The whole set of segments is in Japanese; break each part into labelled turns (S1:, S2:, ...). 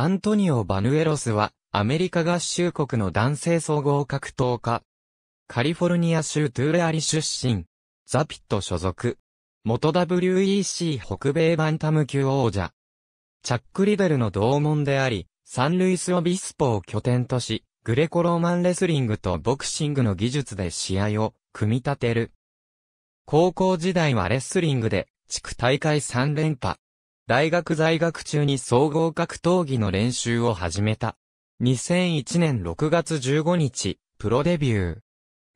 S1: アントニオ・バヌエロスは、アメリカ合衆国の男性総合格闘家。カリフォルニア州トゥーレアリ出身。ザピット所属。元 WEC 北米バンタム級王者。チャック・リベルの同門であり、サンルイス・オビスポを拠点とし、グレコローマンレスリングとボクシングの技術で試合を組み立てる。高校時代はレスリングで地区大会3連覇。大学在学中に総合格闘技の練習を始めた。2001年6月15日、プロデビュー。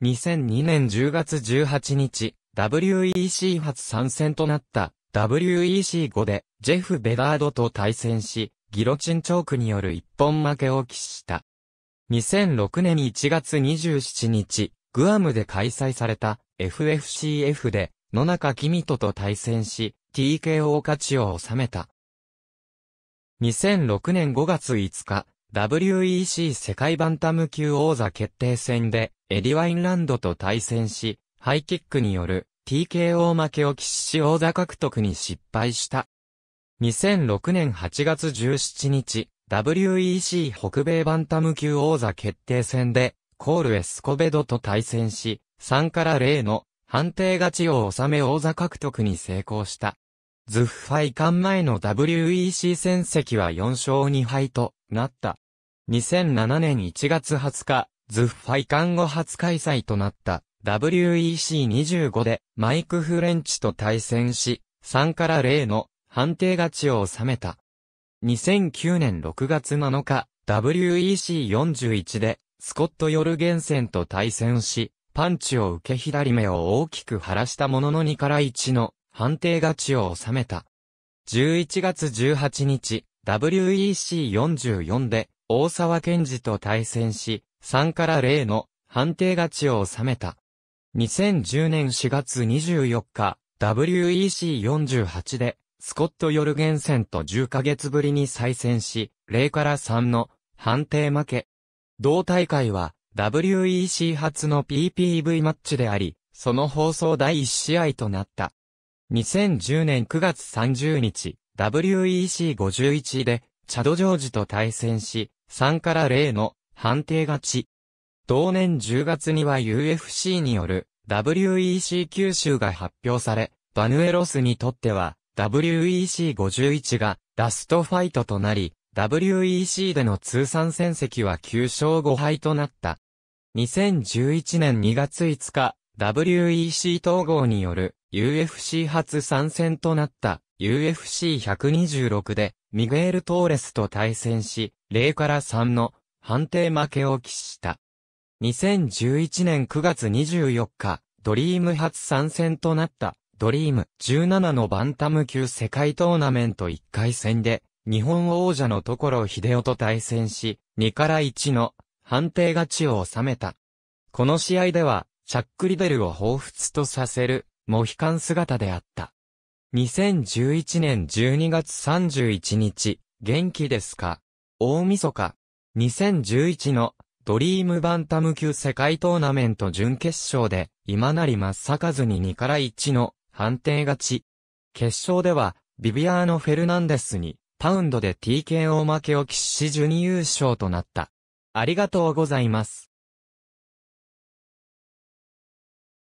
S1: 2002年10月18日、WEC 初参戦となった WEC5 でジェフ・ベダードと対戦し、ギロチンチョークによる一本負けを喫した。2006年1月27日、グアムで開催された FFCF で野中君人と対戦し、TKO 勝ちを収めた。2006年5月5日、WEC 世界バンタム級王座決定戦で、エディ・ワインランドと対戦し、ハイキックによる TKO 負けを喫し王座獲得に失敗した。2006年8月17日、WEC 北米バンタム級王座決定戦で、コール・エスコベドと対戦し、3から0の判定勝ちを収め王座獲得に成功した。ズッファイ館前の WEC 戦績は4勝2敗となった。2007年1月20日、ズッファイ館後初開催となった WEC25 でマイク・フレンチと対戦し、3から0の判定勝ちを収めた。2009年6月7日、WEC41 でスコット・ヨルゲンセンと対戦し、パンチを受け左目を大きく晴らしたものの2から1の判定勝ちを収めた。11月18日、WEC44 で、大沢健二と対戦し、3から0の判定勝ちを収めた。2010年4月24日、WEC48 で、スコット・ヨルゲンセンと10ヶ月ぶりに再戦し、0から3の判定負け。同大会は、WEC 初の PPV マッチであり、その放送第1試合となった。2010年9月30日、WEC51 で、チャドジョージと対戦し、3から0の判定勝ち。同年10月には UFC による WEC 九州が発表され、バヌエロスにとっては WEC51 がラストファイトとなり、WEC での通算戦績は9勝5敗となった。2011年2月5日、WEC 統合による UFC 初参戦となった UFC126 でミゲール・トーレスと対戦し、0から3の判定負けを喫した。2011年9月24日、ドリーム初参戦となったドリーム17のバンタム級世界トーナメント1回戦で、日本王者の所秀夫と対戦し、2から1の判定勝ちを収めた。この試合では、チャックリベルを彷彿とさせるもカン姿であった。2011年12月31日、元気ですか大晦日。2011のドリームバンタム級世界トーナメント準決勝で、今なり真っ逆ずに2から1の判定勝ち。決勝では、ビビアーノ・フェルナンデスに、パウンドで TKO 負けを喫し準優勝となった。ありがとうございます。